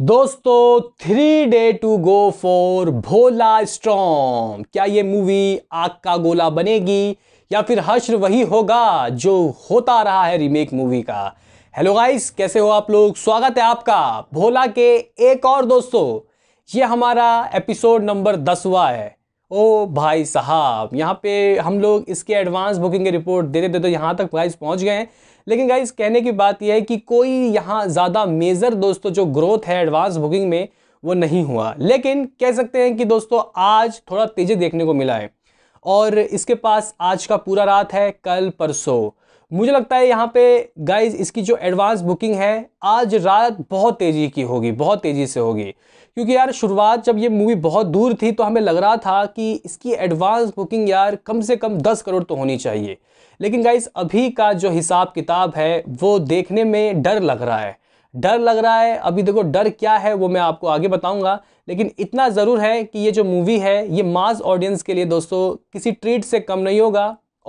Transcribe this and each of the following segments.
दोस्तों three day to go for Bhola storm क्या ये मूवी आग का गोला बनेगी या फिर हश्र वही होगा जो होता रहा है रीमेक मूवी का हेलो गाइस कैसे हो आप लोग स्वागत है आपका भोला के एक और दोस्तों ये हमारा एपिसोड नंबर दसवा है ओ भाई साहब यहाँ पे हम लोग इसके एडवांस बुकिंग की रिपोर्ट देते देते तो यहाँ तक प्राइस पहुँच गए हैं लेकिन गाइज कहने की बात यह है कि कोई यहाँ ज़्यादा मेजर दोस्तों जो ग्रोथ है एडवांस बुकिंग में वो नहीं हुआ लेकिन कह सकते हैं कि दोस्तों आज थोड़ा तेज़ी देखने को मिला है और इसके पास आज का पूरा रात है कल परसों मुझे लगता है यहाँ पे गाइज इसकी जो एडवांस बुकिंग है आज रात बहुत तेज़ी की होगी बहुत तेज़ी से होगी क्योंकि यार शुरुआत जब ये मूवी बहुत दूर थी तो हमें लग रहा था कि इसकी एडवांस बुकिंग यार कम से कम दस करोड़ तो होनी चाहिए लेकिन गाइस अभी का जो हिसाब किताब है वो देखने में डर लग रहा है डर लग रहा है अभी देखो डर क्या है वो मैं आपको आगे बताऊंगा लेकिन इतना ज़रूर है कि ये जो मूवी है ये मास ऑडियंस के लिए दोस्तों किसी ट्रीट से कम नहीं होगा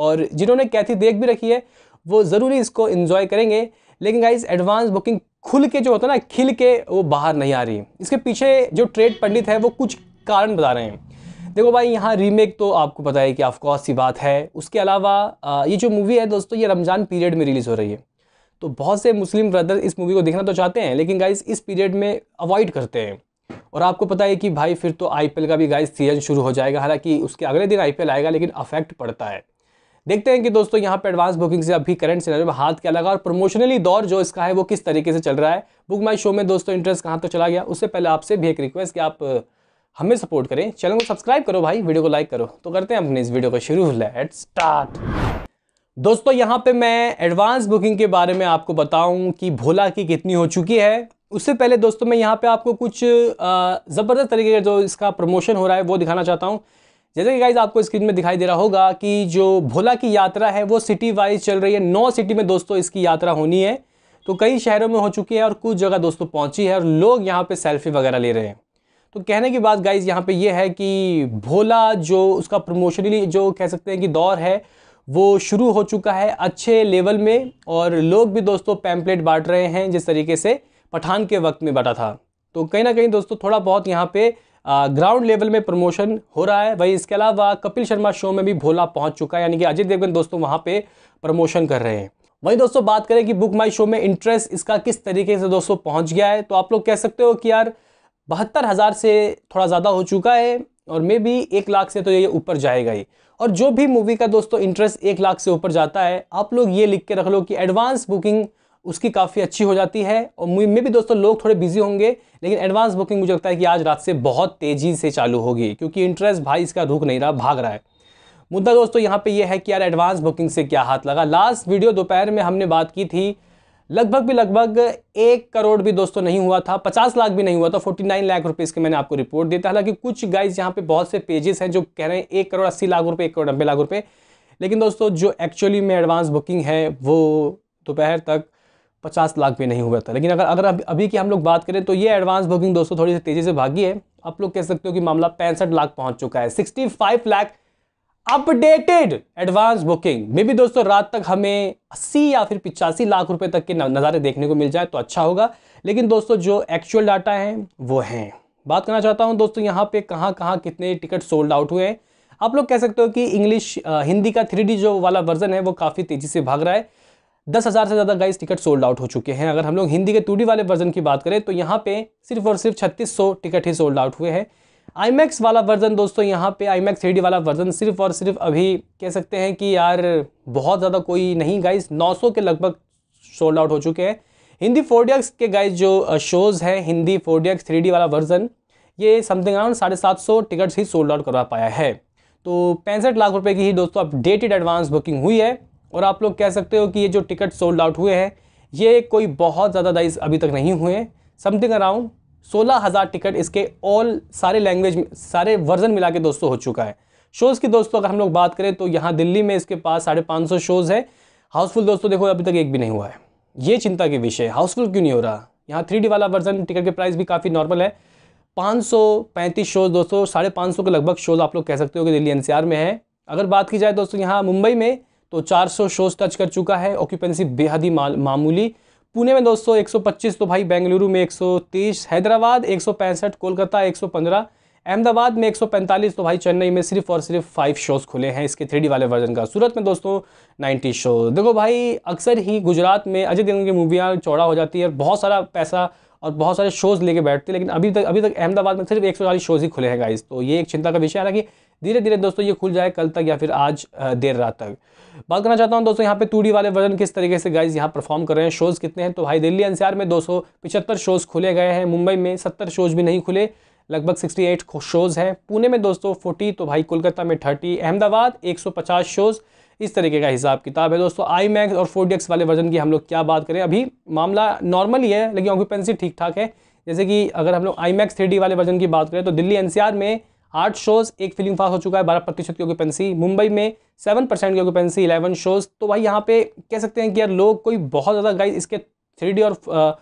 और जिन्होंने कैथी देख भी रखी है वो ज़रूरी इसको इन्जॉय करेंगे लेकिन गाइज एडवांस बुकिंग खुल के जो होता है ना खिल के वो बाहर नहीं आ रही इसके पीछे जो ट्रेड पंडित है वो कुछ कारण बता रहे हैं देखो भाई यहाँ रीमेक तो आपको पता है कि ऑफकोर्स सी बात है उसके अलावा ये जो मूवी है दोस्तों ये रमज़ान पीरियड में रिलीज़ हो रही है तो बहुत से मुस्लिम ब्रदर इस मूवी को देखना तो चाहते हैं लेकिन गाइस इस पीरियड में अवॉइड करते हैं और आपको पता है कि भाई फिर तो आईपीएल का भी गाइज सीजन शुरू हो जाएगा हालांकि उसके अगले दिन आईपीएल आएगा लेकिन अफेक्ट पड़ता है देखते हैं कि दोस्तों यहाँ पर एडवांस बुकिंग से अभी करंट सिनेरियो में हाथ क्या लगा और प्रमोशनली दौर जो इसका है वो किस तरीके से चल रहा है बुक माई शो में दोस्तों इंटरेस्ट कहाँ तो चला गया उससे पहले आपसे भी एक रिक्वेस्ट कि आप हमें सपोर्ट करें चैनल को सब्सक्राइब करो भाई वीडियो को लाइक करो तो करते हैं अपने इस वीडियो को शुरू लेट स्टार्ट दोस्तों यहाँ पे मैं एडवांस बुकिंग के बारे में आपको बताऊं कि भोला की कितनी हो चुकी है उससे पहले दोस्तों मैं यहाँ पे आपको कुछ ज़बरदस्त तरीके का जो इसका प्रमोशन हो रहा है वो दिखाना चाहता हूँ जैसे कि गाइज आपको स्क्रीन में दिखाई दे रहा होगा कि जो भोला की यात्रा है वो सिटी वाइज चल रही है नौ सिटी में दोस्तों इसकी यात्रा होनी है तो कई शहरों में हो चुकी है और कुछ जगह दोस्तों पहुंची है और लोग यहाँ पे सेल्फी वगैरह ले रहे हैं तो कहने की बात गाइज यहाँ पे ये है कि भोला जो उसका प्रमोशनली जो कह सकते हैं कि दौर है वो शुरू हो चुका है अच्छे लेवल में और लोग भी दोस्तों पैम्पलेट बांट रहे हैं जिस तरीके से पठान के वक्त में बांटा था तो कहीं ना कहीं दोस्तों थोड़ा बहुत यहाँ पर ग्राउंड लेवल में प्रमोशन हो रहा है वहीं इसके अलावा कपिल शर्मा शो में भी भोला पहुंच चुका है यानी कि अजय देवगन दोस्तों वहाँ पे प्रमोशन कर रहे हैं वहीं दोस्तों बात करें कि बुक माई शो में इंटरेस्ट इसका किस तरीके से दोस्तों पहुँच गया है तो आप लोग कह सकते हो कि यार बहत्तर हज़ार से थोड़ा ज़्यादा हो चुका है और मे बी एक लाख से तो ये ऊपर जाएगा ही और जो भी मूवी का दोस्तों इंटरेस्ट एक लाख से ऊपर जाता है आप लोग ये लिख के रख लो कि एडवांस बुकिंग उसकी काफ़ी अच्छी हो जाती है और में भी दोस्तों लोग थोड़े बिजी होंगे लेकिन एडवांस बुकिंग मुझे लगता है कि आज रात से बहुत तेज़ी से चालू होगी क्योंकि इंटरेस्ट भाई इसका रुक नहीं रहा भाग रहा है मुद्दा दोस्तों यहाँ पे ये है कि यार एडवांस बुकिंग से क्या हाथ लगा लास्ट वीडियो दोपहर में हमने बात की थी लगभग भी लगभग एक करोड़ भी दोस्तों नहीं हुआ था पचास लाख भी नहीं हुआ था फोर्टी नाइन लाख रुपीज़ इसके मैंने आपको रिपोर्ट दिया था हालांकि कुछ गाइज यहाँ पे बहुत से पेजेस हैं जो कह रहे हैं एक करोड़ अस्सी लाख रुपए एक करोड़ नब्बे लाख रुपए लेकिन दोस्तों जो एक्चुअली में एडवांस बुकिंग है वो दोपहर तक पचास लाख भी नहीं हुआ था लेकिन अगर अगर अभी, अभी की हम लोग बात करें तो ये एडवांस बुकिंग दोस्तों थोड़ी सी तेज़ी से भागी है आप लोग कह सकते हो कि मामला पैंसठ लाख पहुंच चुका है sixty five lakh updated advance booking मे भी दोस्तों रात तक हमें अस्सी या फिर पिचासी लाख रुपए तक के नज़ारे देखने को मिल जाए तो अच्छा होगा लेकिन दोस्तों जो एक्चुअल डाटा है वो हैं बात करना चाहता हूँ दोस्तों यहाँ पे कहाँ कहाँ कितने टिकट सोल्ड आउट हुए हैं आप लोग कह सकते हो कि इंग्लिश हिंदी का थ्री जो वाला वर्जन है वो काफ़ी तेज़ी से भाग रहा है दस हज़ार से ज़्यादा गाइस टिकट सोल्ड आउट हो चुके हैं अगर हम लोग हिंदी के टू वाले वर्जन की बात करें तो यहाँ पे सिर्फ और सिर्फ छत्तीस टिकट ही सोल्ड आउट हुए हैं आईमैक्स वाला वर्जन दोस्तों यहाँ पे आईमैक्स थ्री वाला वर्जन सिर्फ और सिर्फ अभी कह सकते हैं कि यार बहुत ज़्यादा कोई नहीं गाइस 900 के लगभग सोल्ड आउट हो चुके हैं हिंदी फोर के गाइस जो शोज़ हैं हिंदी फोर डी वाला वर्जन ये समथिंग अराउंड साढ़े सात सौ टिकट्स ही सोल्ड आउट करवा पाया है तो पैंसठ लाख रुपए की ही दोस्तों अपडेटेड एडवांस बुकिंग हुई है और आप लोग कह सकते हो कि ये जो टिकट सोल्ड आउट हुए हैं ये कोई बहुत ज़्यादा दाइज अभी तक नहीं हुए समथिंग अराउंड सोलह हज़ार टिकट इसके ऑल सारे लैंग्वेज सारे वर्जन मिला के दोस्तों हो चुका है शोज़ की दोस्तों अगर हम लोग बात करें तो यहाँ दिल्ली में इसके पास साढ़े पाँच सौ शोज़ है हाउसफुल दोस्तों देखो अभी तक एक भी नहीं हुआ है ये चिंता के विषय है हाउसफुल क्यों नहीं हो रहा यहाँ थ्री वाला वर्जन टिकट के प्राइस भी काफ़ी नॉर्मल है पाँच सौ पैंतीस शोज़ दोस्तों साढ़े पाँच सौ के लगभग शोज़ आप लोग कह सकते हो कि दिल्ली एन में है अगर बात की जाए दोस्तों यहाँ मुंबई में तो 400 शोज टच कर चुका है ऑक्यूपेंसी बेहद ही मामूली पुणे में दोस्तों 125 तो भाई बेंगलुरु में 130 हैदराबाद एक कोलकाता 115 अहमदाबाद में 145 तो भाई चेन्नई में सिर्फ और सिर्फ फाइव शोज़ खुले हैं इसके थ्री वाले वर्जन का सूरत में दोस्तों 90 शो देखो भाई अक्सर ही गुजरात में अजय देवगन की मूवियाँ चौड़ा हो जाती है और बहुत सारा पैसा और बहुत सारे शोज़ लेके बैठते हैं लेकिन अभी तक अभी तक अहमदाबाद में सिर्फ एक सौ चालीस शोज़ ही खुले हैं गाइज तो ये एक चिंता का विषय है हालांकि धीरे धीरे दोस्तों ये खुल जाए कल तक या फिर आज देर रात तक बात करना चाहता हूँ दोस्तों यहाँ पे टूडी वाले वर्जन किस तरीके से गाइज यहाँ परफॉर्म कर रहे हैं शोज़ कितने हैं तो भाई दिल्ली एनसीआर में दो शोज़ खुले गए हैं मुंबई में सत्तर शोज़ भी नहीं खुले लगभग सिक्सटी शोज़ हैं पुणे में दोस्तों फोर्टी तो भाई कोलकाता में थर्टी अहमदाबाद एक शोज़ इस तरीके का हिसाब किताब है दोस्तों आई मैक्स और फोर वाले वर्जन की हम लोग क्या बात करें अभी मामला नॉर्मल ही है लेकिन ऑक्यूपेंसी ठीक ठाक है जैसे कि अगर हम लोग आई मैक्स वाले वर्जन की बात करें तो दिल्ली एनसीआर में आठ शोज एक फिल्म फास्ट हो चुका है बारह प्रतिशत की ऑक्यूपेंसी मुंबई में सेवन परसेंट की ऑक्यूपेंसी इलेवन शोज तो भाई यहाँ पे कह सकते हैं कि यार लोग कोई बहुत ज़्यादा गाइज इसके थ्री और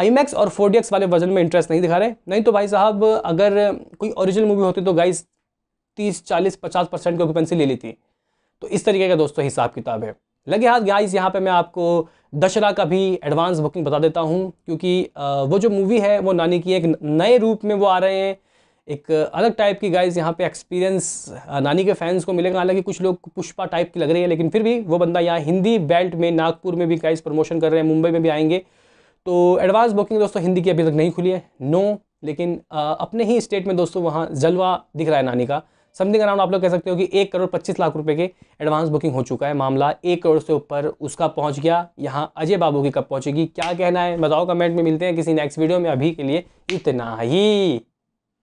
आई मैक्स और फोर वाले वर्जन में इंटरेस्ट नहीं दिखा रहे नहीं तो भाई साहब अगर कोई ओरिजिनल मूवी होती तो गाइज तीस चालीस पचास परसेंट की ऑक्यूपेंसी ले लेती तो इस तरीके का दोस्तों हिसाब किताब है लगे हाथ गाइस यहाँ पे मैं आपको दशहरा का भी एडवांस बुकिंग बता देता हूँ क्योंकि वो जो मूवी है वो नानी की एक नए रूप में वो आ रहे हैं एक अलग टाइप की गाइज यहाँ पे एक्सपीरियंस नानी के फैंस को मिलेगा हालांकि कुछ लोग पुष्पा टाइप की लग रही है लेकिन फिर भी वो बंदा यहाँ हिंदी बेल्ट में नागपुर में भी गाइज प्रमोशन कर रहे हैं मुंबई में भी आएंगे तो एडवांस बुकिंग दोस्तों हिंदी की अभी तक नहीं खुली है नो लेकिन आ, अपने ही स्टेट में दोस्तों वहाँ जलवा दिख रहा है नानी का समथिंग अराउंड आप लोग कह सकते हो कि एक करोड़ पच्चीस लाख रुपये के एडवांस बुकिंग हो चुका है मामला एक करोड़ से ऊपर उसका पहुँच गया यहाँ अजय बाबू की कब पहुँचेगी क्या कहना है बताओ कमेंट में मिलते हैं किसी नेक्स्ट वीडियो में अभी के लिए इतना ही